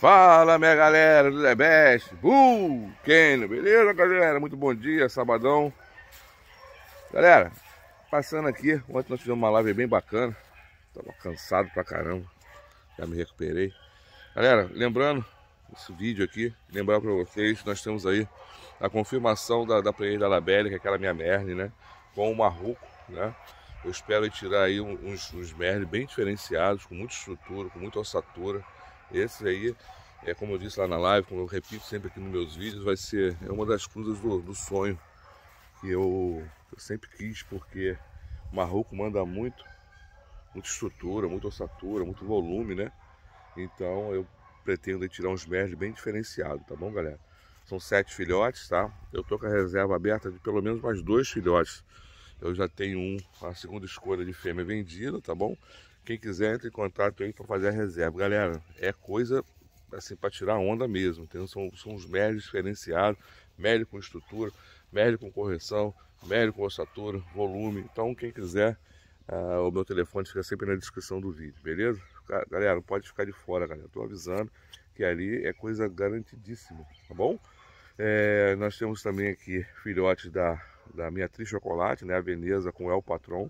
Fala minha galera do The Best Kenner, beleza galera? Muito bom dia, sabadão Galera, passando aqui, ontem nós fizemos uma live bem bacana Tava cansado pra caramba, já me recuperei Galera, lembrando, esse vídeo aqui, lembrar pra vocês Nós temos aí a confirmação da, da player da Labelle, que é aquela minha merne, né? Com o Marroco, né? Eu espero tirar aí uns, uns bem diferenciados, com muita estrutura, com muita ossatura esse aí, é como eu disse lá na live, como eu repito sempre aqui nos meus vídeos, vai ser é uma das cruzas do, do sonho que eu, eu, sempre quis, porque o Marroco manda muito, muita estrutura, muita ossatura, muito volume, né? Então eu pretendo tirar uns merdes bem diferenciados, tá bom, galera? São sete filhotes, tá? Eu tô com a reserva aberta de pelo menos mais dois filhotes eu já tenho um, a segunda escolha de fêmea vendida, tá bom? Quem quiser, entre em contato aí para fazer a reserva. Galera, é coisa assim para tirar onda mesmo, entendeu? São, são os médios diferenciados, médio com estrutura, médio com correção, médio com ossatura, volume. Então, quem quiser, uh, o meu telefone fica sempre na descrição do vídeo, beleza? Galera, pode ficar de fora, galera. Tô avisando que ali é coisa garantidíssima, tá bom? É, nós temos também aqui filhotes da da minha Miatriz Chocolate, né? A Veneza com El Patron,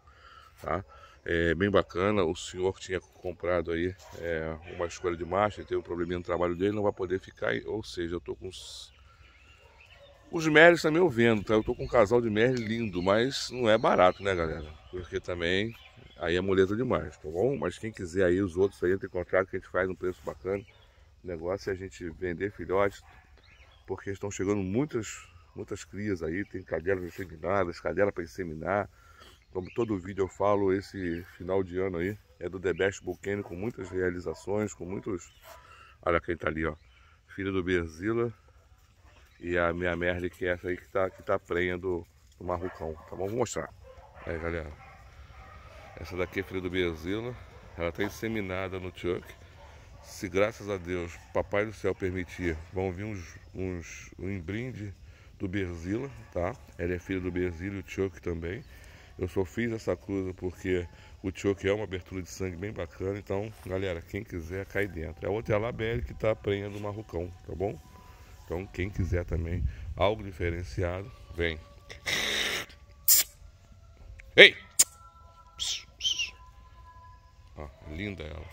tá? É bem bacana, o senhor que tinha comprado aí é, uma escolha de marcha, teve um probleminha no trabalho dele, não vai poder ficar, ou seja, eu tô com os... Os Merles também eu vendo, tá? Eu tô com um casal de Merle lindo, mas não é barato, né, galera? Porque também aí é moleza demais, tá bom? Mas quem quiser aí, os outros aí, tem em contrato que a gente faz um preço bacana. O negócio é a gente vender filhotes, porque estão chegando muitas muitas crias aí, tem cadelas inseminadas, cadela para inseminar. Como todo vídeo eu falo, esse final de ano aí é do The Best Bucane, com muitas realizações, com muitos... Olha quem tá ali, ó. Filho do Berzila e a minha Merle, que é essa aí que tá, que tá prenha do, do Marrucão, tá bom? Vou mostrar. Aí, galera. Essa daqui é filha do Berzila. Ela tá inseminada no Chuck se graças a Deus, Papai do Céu permitir, vão vir uns, uns um brinde do Berzila, tá? Ela é filha do Berzila e o Chuck também. Eu só fiz essa cruza porque o Chuck é uma abertura de sangue bem bacana. Então, galera, quem quiser, cai dentro. A é outra é a Labelle, que tá a prenha do Marrocão, tá bom? Então, quem quiser também algo diferenciado, vem. Ei! Ó, ah, é linda ela.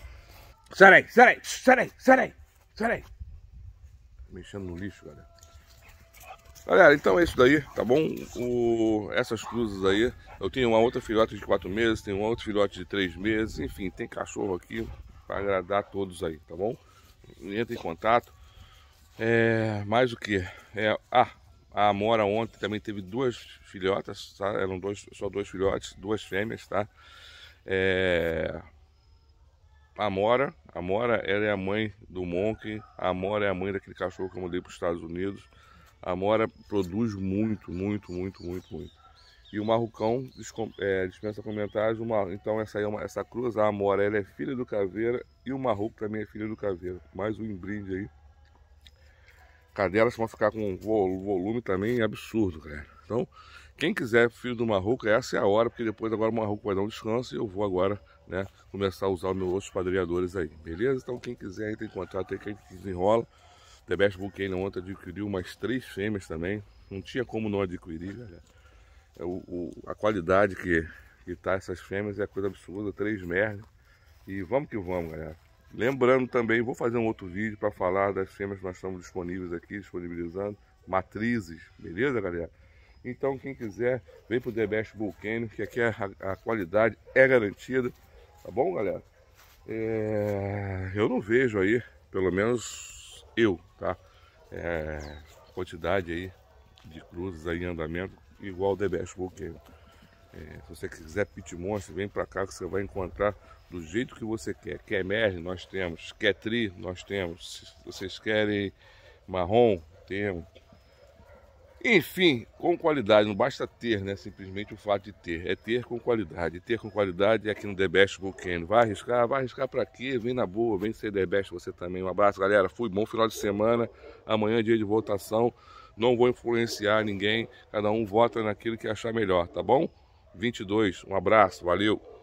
Sai daí, sai daí, sai tá Mexendo no lixo, galera. Galera, então é isso daí, tá bom? O, essas cruzas aí, eu tenho uma outra filhote de 4 meses, tenho um outro filhote de 3 meses, enfim, tem cachorro aqui para agradar todos aí, tá bom? Entra em contato. É, mais o que? É, ah, a Amora ontem também teve duas filhotas, tá? Eram dois, só dois filhotes, duas fêmeas, tá? É, a Amora, a Amora ela é a mãe do Monkey, a Amora é a mãe daquele cachorro que eu mudei para os Estados Unidos. A mora produz muito, muito, muito, muito, muito. E o marrocão é, dispensa comentários. Então essa, aí é uma, essa cruz, a mora ela é filha do Caveira e o marroco também é filha do Caveira. Mais um brinde aí. Cadelas vão ficar com um volume também absurdo, cara. Então, quem quiser filho do marroco, essa é a hora, porque depois agora o marroco vai dar um descanso e eu vou agora, né, começar a usar os meus outros padreadores aí, beleza? Então, quem quiser entra em contato aí que a gente desenrola. The Best Buchanan ontem adquiriu umas três fêmeas também. Não tinha como não adquirir, galera. Né? É, o, o, a qualidade que, que tá essas fêmeas é coisa absurda, três merda. E vamos que vamos, galera. Lembrando também, vou fazer um outro vídeo para falar das fêmeas que nós estamos disponíveis aqui, disponibilizando, matrizes, beleza, galera? Então, quem quiser, vem pro The Best Volcano, que aqui a, a, qualidade é garantida, tá bom, galera? É... eu não vejo aí, pelo menos eu, tá? É, quantidade aí de cruzes aí em andamento igual o The Best Book é, se você quiser pit monstro, vem para cá que você vai encontrar do jeito que você quer. Quer merge, nós temos. Quer tri, nós temos. Se vocês querem marrom, temos. Enfim, com qualidade, não basta ter, né? Simplesmente o fato de ter. É ter com qualidade. ter com qualidade é aqui no The Best Volcano. Vai arriscar? Vai arriscar para quê? Vem na boa, vem ser The Best você também. Um abraço, galera. Fui, bom final de semana. Amanhã é dia de votação. Não vou influenciar ninguém. Cada um vota naquilo que achar melhor, tá bom? 22, um abraço, valeu!